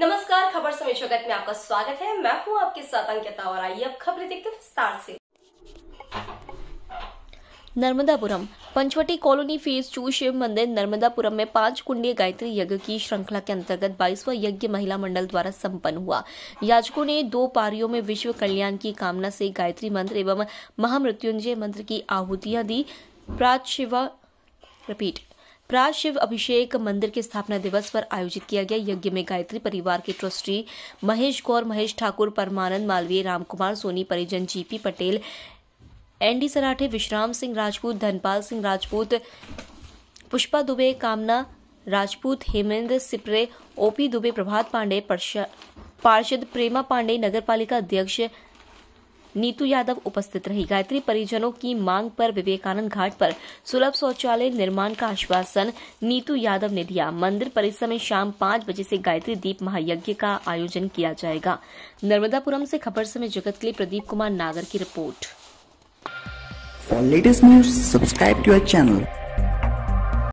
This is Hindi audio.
नमस्कार खबर समय स्वागत में आपका स्वागत है मैं हूँ आपके साथ अंकिता और आइए अब खबरें देखते विस्तार से Narmadapuram Panchavati colony phase two Shiv मंदिर नर्मदापुरम में पांच कुंडीय गायत्री यज्ञ की श्रृंखला के अंतर्गत बाईसवा यज्ञ महिला मंडल द्वारा संपन्न हुआ याचकों ने दो पारियों में विश्व कल्याण की कामना से गायत्री मंत्र एवं महामृत्युंजय मंत्र की आहुतियां दी प्रात शिवा रिपीट प्राज शिव अभिषेक मंदिर के स्थापना दिवस पर आयोजित किया गया यज्ञ में गायत्री परिवार के ट्रस्टी महेश गौर महेश ठाकुर परमानंद मालवीय रामकुमार सोनी परिजन जीपी पटेल एनडी सराठे विश्राम सिंह राजपूत धनपाल सिंह राजपूत पुष्पा दुबे कामना राजपूत हेमेंद्र सिपरे ओपी दुबे प्रभात पांडे पार्षद प्रेमा पांडे नगरपालिका अध्यक्ष नीतू यादव उपस्थित रही गायत्री परिजनों की मांग पर विवेकानंद घाट पर सुलभ शौचालय निर्माण का आश्वासन नीतू यादव ने दिया मंदिर परिसर में शाम पांच बजे से गायत्री दीप महायज्ञ का आयोजन किया जाएगा नर्मदापुरम से खबर समय जगत के लिए प्रदीप कुमार नागर की report for latest news subscribe to our channel